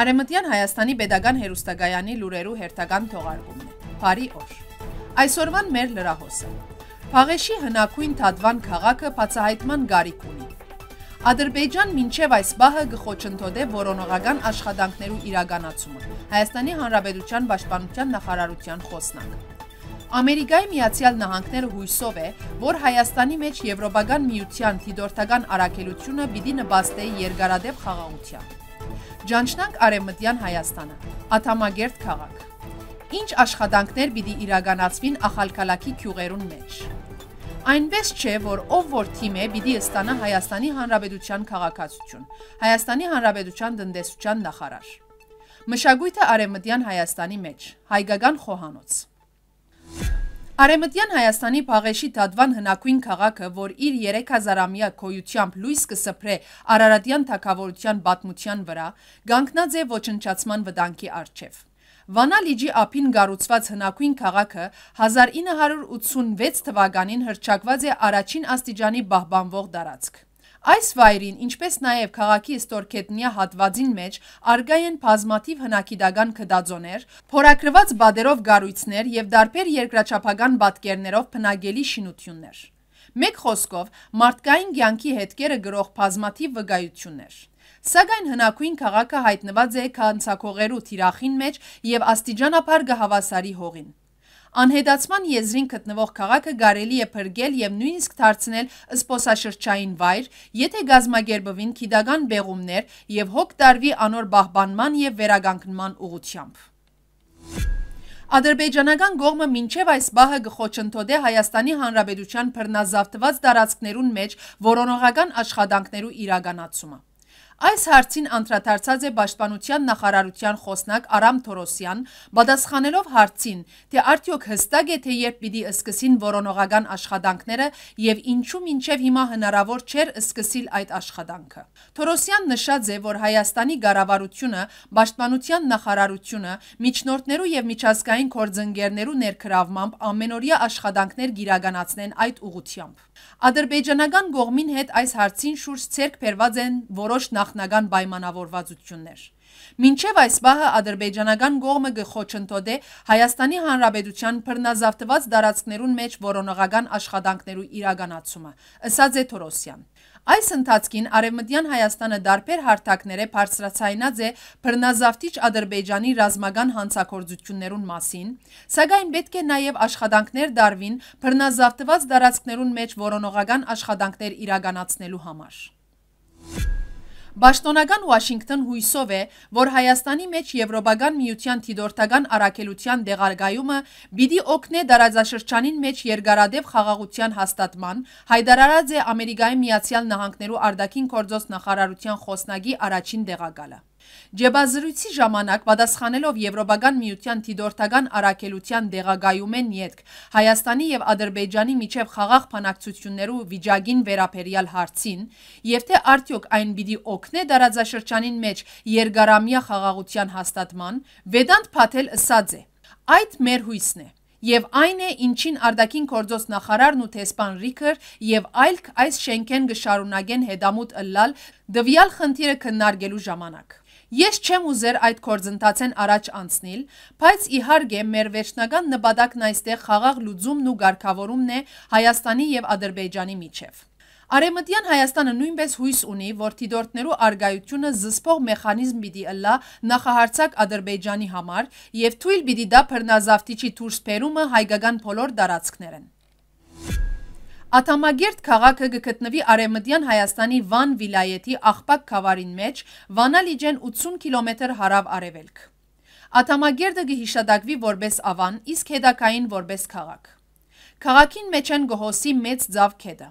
Արեմտյան Հայաստանի Պետական Հերուստագայանի լուրերու հերթական թողարկումն է։ Բարի օր։ Այսօրվան մեր լրահոսը։ Փաղեշի հնակույն Թադվան քաղաքը բացահայտման գարիք ունի։ Ադրբեջան մինչև այս բահը գխոչընդոտ է որոնողական աշխատանքներու իրականացումը։ Հայաստանի Հանրապետության Պաշտպանության նախարարության խոսնակ։ Ամերիկայի Միացյալ Նահանգները հույսով է, որ Հայաստանի մեջ Եվրոպական միության դիտորդական առաքելությունը պիտի նպաստի երկարադեպ խաղաղության։ Ճանչնանք Արևմտյան Հայաստանը։ Աթամագերտ քաղաք։ Ինչ աշխատանքներ պիտի իրականացվին ախալքալակի քյուղերուն մեջ։ Այնպես չէ, որ ով որ թիմ է պիտի ստանա Հայաստանի Հանրապետության քաղաքացիություն։ Հայաստանի Հանրապետության տնտեսության նախարար։ Մշակույթը Արևմտյան Հայաստանի մեջ, հայկական խոհանոց։ Արեմտյան Հայաստանի Փաղեշի Դադվան հնակույն քաղաքը, որ իր 3000-ամյա գոյությամբ լույս կսփրե Արարատյան թակավորության պատմության վրա, գանկնած է ոչնչացման վտանգի արչև։ Վանա լիջի ափին գառուցված հնակույն քաղաքը 1986 թվականին հրճակված է առաջին աստիճանի բահբանվող դարածք։ Այս վայրին, ինչպես նաև քաղաքի ստորքետնյա հատվածին մեջ արգա են բազմաթիվ հնակիդական քդաձոներ, փորագրված բادرով գառույցներ եւ դարբեր երկրաչափական պատկերներով բնագելի շինություններ։ Մեկ խոսքով, մարդկային ցանկի հետքերը գրող բազմաթիվ վկայություններ։ Սակայն հնակույն քաղաքը հայտնված է քանցակողերու թիրախին մեջ եւ աստիճանաբար գահավասարի հողին։ Անհետացման եզրին գտնվող քաղաքը կարելի է փրկել եւ նույնիսկ դարձնել սփոսաշրջային վայր, եթե գազագերբվին քիդական բեղումներ եւ հոգ տարվի անոր բահբանման եւ վերագանքնման ուղությամբ։ Ադրբեջանական գողմը մինչև այս բահը գխոչնթոդե Հայաստանի Հանրաբեդության պրնազավտված դարացքներուն մեջ որոնողական աշխատանքներու իրագանացումը։ Այս հարցին անդրադարձած է Պաշտպանության նախարարության խոսնակ Արամ Թորոսյան, պատասխանելով հարցին, թե արդյոք հստակ է թե երբ պիտի սկսին որոնողական աշխատանքները եւ ինչու մինչեւ հիմա հնարավոր չէր սկսիլ այդ աշխատանքը։ Թորոսյան նշած է, որ Հայաստանի ղարավարությունը, Պաշտպանության նախարարությունը միջնորդներու եւ միջազգային կորձընկերներու ներքրավմամբ ամենօրյա աշխատանքներ գիրականացնեն այդ ուղությամբ։ Ադրբեջանական գողմին հետ այս հարցին շուրջ ցերկ բերված են որոշ նախ նախնական պայմանավորվածություններ։ Մինչև այս բահը ադրբեջանական գողմը գխոչընդոդ է Հայաստանի Հանրապետության բռնազավթված տարածքներուն մեջ որոնողական աշխատանքներու իրականացումը, ըսած է Թորոսյան։ Այս ընթացքին Արևմտյան Հայաստանը դարբեր հարթակներ է բարձրացայնած է բռնազավթիչ Ադրբեջանի ռազմական հանցակործություններուն մասին, սակայն պետք է նաև աշխատանքներ դարվին բռնազավթված տարածքներուն մեջ որոնողական աշխատանքներ իրականացնելու համար։ Պաշտոնական Վաշինգտոն հույսով է, որ Հայաստանի մեջ Եվրոպական միության թիդորթական առաքելության դեղարգայումը պիտի օգնե դարաձաշրջանին մեջ երկարադև խաղաղության հաստատման, հայտարարած է Ամերիկայի Միացյալ Նահանգներու արդակին գործոս նախարարության խոսնագի առաջին դեղակալը։ Ջեբազրույցի ժամանակ պատասխանելով Եվրոպական միության դիդորթական առաքելության դեղագայում են յետք Հայաստանի եւ Ադրբեջանի միջև խաղաղ բանակցություններու վիճակին վերաբերյալ հարցին եւ թե արդյոք այն պիտի օգնե դարաձաշրջանին մեջ երկարամյա խաղաղության հաստատման Վեդանտ Փաթել ըսած է այդ մեր հույսն է Եվ այն է, ինչին արդակին կորձոց նախարարն ու թեսպան Ռիքր եւ այլք այս շենքեն գշարունակեն հետամուտ ըլլալ դվյալ խնդիրը քննարկելու ժամանակ։ Ես չեմ ուզեր այդ կործընթացեն առաջ անցնել, բայց իհարգե մեր վերջնական նպատակն այստեղ խաղաղ լուծումն ու ղարքավորումն է Հայաստանի եւ Ադրբեջանի միջև։ Արեմտյան Հայաստանը նույնպես հույս ունի, որ դիդորտներու արգայությունը զսպող մեխանիզմ պիտի ըլլա նախահարցակ Ադրբեջանի համար եւ թույլ պիտի դա բռնազավթիչի դուրս բերումը հայկական բոլոր տարածքներն։ Աթամագերտ քաղաքը գտնվի Արևմտյան Հայաստանի Վան վիլայեթի Աղբակ քավարին մեջ, Վանալիջեն 80 կիլոմետր հարավ-արևելք։ Աթամագերտը գհիշադակվի որպես ավան, իսկ հետակային որպես քաղաք։ Քաղաքին մեջ են գոհոսի մեծ ձավ քեդը։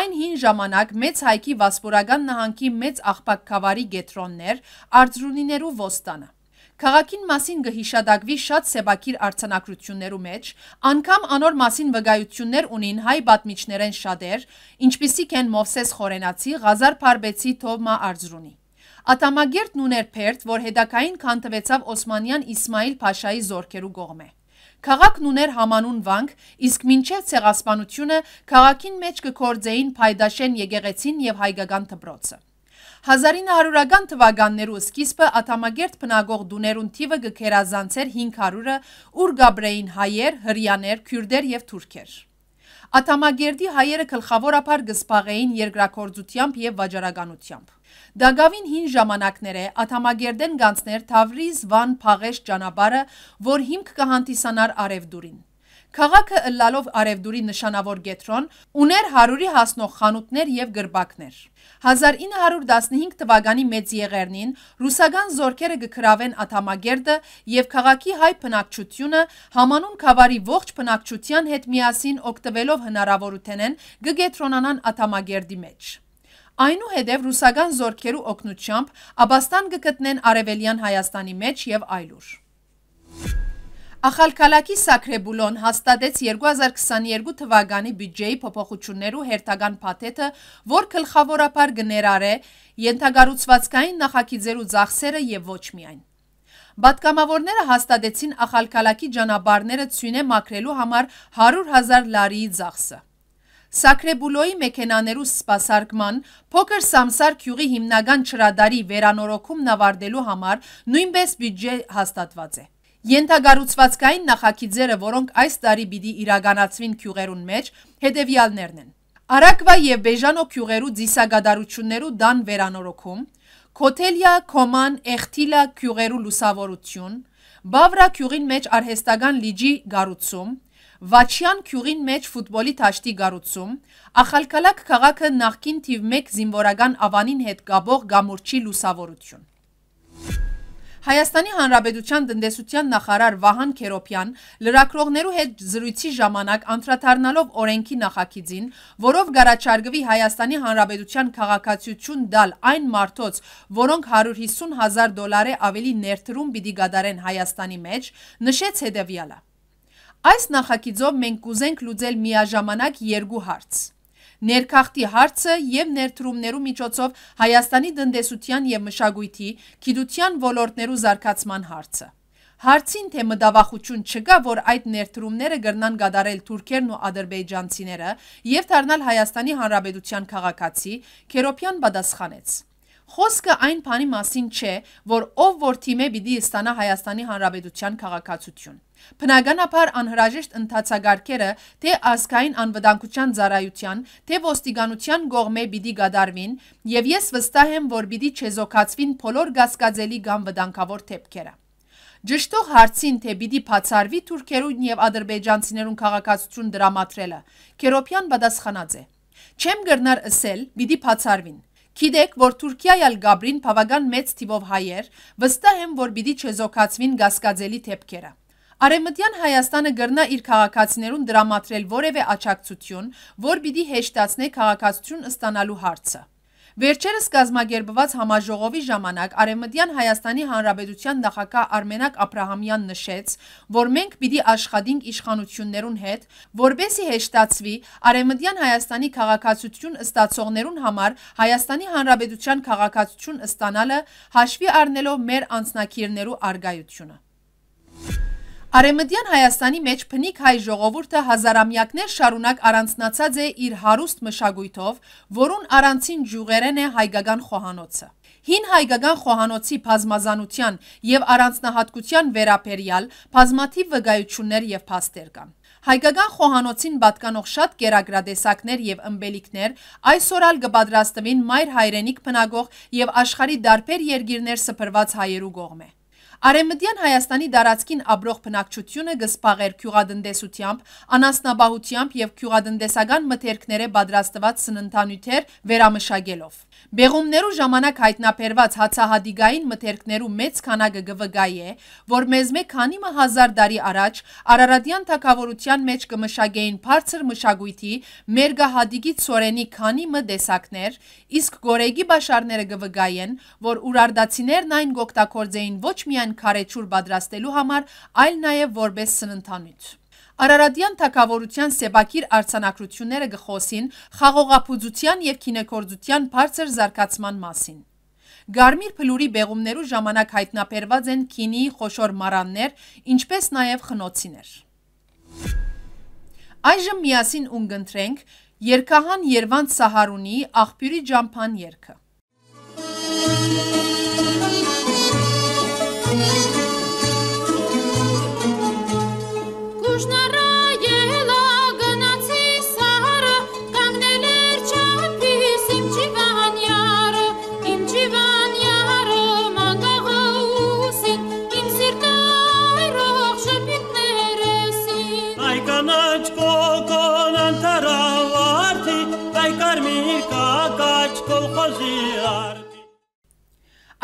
Այն հին ժամանակ մեծ հայքի վասպուրական նահանգի մեծ աղբակ քավարի գետրոններ, արձրունիներու ոստանը։ Քաղաքին մասին գհիշադակվի շատ սեբակիր արցանակրություններու մեջ, անգամ անոր մասին վկայություններ ունին հայ բատմիչներեն շատեր, ինչպիսիք են Մովսես Խորենացի, Ղազար Փարբեցի, Թովմա Արձրունի։ Ատամագերտն ուներ Փերտ, որ հետակային քանտվեցավ Օսմանյան Իսմայիլ Փաշայի զորքերու կողմէ։ Քաղաքն ուներ համանուն վանք, իսկ մինչև ցեղասպանությունը քաղաքին մեջ կկործեին Փայդաշեն եկեղեցին եւ հայկական դպրոցը։ 1900-ական թվականներու սկիզբը աթամագերտ պնագող դուներուն թիվը գքերազանցեր 500-ը, ուր գաբրեին հայեր, հրյաներ, կյուրդեր և թուրքեր։ Աթամագերդի հայերը կլխավորապար գսպաղեին երգրակործությամբ և վաճարագանությամբ։ Դագավին հին ժամանակներ է աթամագերդեն գանցներ թավրիզ վան պաղեշ ճանաբարը, որ հիմք կհանտիսանար արևդուրին։ Քաղաքը ըլլալով արևդուրի նշանավոր գետրոն ուներ 100-ի հասնող խանութներ եւ գրբակներ։ 1915 թվականի մեծ եղերնին ռուսական զորքերը գկրավեն Աթամագերդը եւ քաղաքի հայ բնակչությունը համանուն խավարի ողջ բնակչության հետ միասին օգտվելով հնարավորութենեն գգետրոնանան Աթամագերդի մեջ։ Այնուհետև ռուսական զորքերու օգնությամբ Աբաստան գտնեն արևելյան Հայաստանի մեջ եւ այլուր։ Ախալքալակի Սակրեբուլոն հաստատեց 2022 թվականի բյուջեի փոփոխություններու հերթական փաթեթը, որ գլխավորապես կներառե յենթագառուցվածքային նախագիծերու ծախսերը եւ ոչ միայն։ Պատգամավորները հաստատեցին Ախալքալակի ճանապարհները ցույնե մակրելու համար 100 000 լարիի ծախսը։ Սակրեբուլոյի մեքենաներու սպասարկման փոքր Սամսար քյուղի հիմնական ճրադարի վերանորոգումն ավարտելու համար նույնպես բյուջե հաստատված է։ Ենթագարուցվածքային նախագիծերը, որոնք այս տարի պիտի իրականացվին քյուղերուն մեջ, հետևյալներն են. Արակվա եւ Բեժանո քյուղերու դիսագադարություններու դան վերանորոգում, Քոթելիա, Կոման, Էխտիլա քյուղերու լուսավորություն, Բավրա քյուղին մեջ արհեստական լիջի գառուցում, Վաչյան քյուղին մեջ ֆուտբոլի ճաշտի գառուցում, Ախալկալակ քաղաքը նախքին թիվ 1 զինվորական ավանին հետ կապող գամուրջի լուսավորություն։ Հայաստանի Հանրապետության տնտեսության նախարար Վահան Քերոփյան լրակրողներու հետ զրույցի ժամանակ անդրադառնալով օրենքի նախագիծին, որով գարաչարգվի Հայաստանի Հանրապետության քաղաքացիություն դալ այն մարդոց, որոնք 150.000 դոլար է ավելի ներդրում պիտի գադարեն Հայաստանի մեջ, նշեց հետևյալը. Այս նախագիծով մենք կուզենք լուծել միաժամանակ երկու հարց ներքախտի հարցը եւ ներդրումներու միջոցով Հայաստանի դնդեսության եւ մշակույթի, գիտության ոլորտներու զարգացման հարցը։ Հարցին թե մտավախություն չկա, որ այդ ներդրումները գրնան գադարել թուրքերն ու ադրբեջանցիները եւ դառնալ Հայաստանի Հանրապետության քաղաքացի, Քերոպյան պատասխանեց։ Խոսքը այն բանի մասին չէ, որ ով որ թիմը պիտի ստանա Հայաստանի Հանրապետության քաղաքացություն։ Բնականաբար անհրաժեշտ ընդհացագարքերը թե ազգային անվտանգության ծառայության, թե ոստիկանության կողմէ պիտի գադարվին, եւ ես վստահ եմ, որ պիտի չեզոքացվին բոլոր գասկածելի կամ վտանգավոր թեփքերը։ Ճշտող հարցին, թե պիտի բացարվի թուրքերուն եւ ադրբեջանցիներուն քաղաքացիություն դրամատրելը, Քերոպյան պատասխանած է։ Չեմ գրնար ասել, պիտի բացարվին։ Գիտեք, որ Թուրքիայալ Գաբրին բավական մեծ թիվով հայեր վստահ են, որ պիտի չեզոքացվին գասկածելի թեփքերը։ Արևմտյան Հայաստանը գրնա իր քաղաքացիներուն դրամատրել որևէ աճակցություն, որ պիտի հեշտացնե քաղաքացիություն ստանալու հարցը։ Վերջերս կազմակերպված համաժողովի ժամանակ Արևմտյան Հայաստանի Հանրապետության նախագահ Արմենակ Աբրահամյան նշեց, որ մենք պիտի աշխատենք իշխանություններուն հետ, որբեսի հեշտացվի Արևմտյան Հայաստանի քաղաքացիություն ստացողներուն համար Հայաստանի Հանրապետության քաղաքացիություն ստանալը, հաշվի առնելով մեր անձնակիրներու արգայությունը։ Արեմդյան Հայաստանի մեջ պնիկ հայ ժողովորդը հազարամյակներ շարունակ առանցնացած է իր հարուստ մշագույթով, որուն առանցին ջուղերեն է հայգական խոհանոցը։ Հին հայգական խոհանոցի պազմազանության և առանցնահատկության վերապերյալ պազմաթիվ վգայություններ և պաստեր կան։ Հայկական խոհանոցին բատկանող շատ կերագրադեսակներ և ըմբելիքներ այսօր ալ գբադրաստվին մայր հայրենիք պնագող և աշխարի դարպեր երգիրներ սպրված հայերու գողմ է։ Արեմդյան Հայաստանի դարացքին աբրող պնակչությունը գսպաղեր կյուղադնդեսությամբ, անասնաբահությամբ և կյուղադնդեսական մթերքներ է բադրաստված սննդանյութեր վերամշագելով։ Բեղումներու ժամանակ հայտնապերված հացահադիգային մթերքներու մեծ քանակը գվգայ է, որ մեզ մեկ հանիմը հազար դարի առաջ Արարատյան թակավորության մեջ կմշագեին պարցր մշագույթի մերգահադիգի ծորենի քանիմը դեսակներ, իսկ գորեգի բաշարները գվգայ են, որ ուրարդացիներն այն գոգտակործեին ոչ միայն են քարեչուր պատրաստելու համար, այլ նաև որպես սննդանյութ։ Արարատյան թակավորության սեպակիր արցանակրությունները գխոսին խաղողապուծության և կինեքործության պարցր զարկացման մասին։ Գարմիր պլուրի բեղումներու ժամանակ հայտնապերված են կինի խոշոր մարաններ, ինչպես նաև խնոցիներ։ Այժմ միասին ունգնտրենք երկահան երվանց Սահարունի աղպյուրի ճամպան երկը։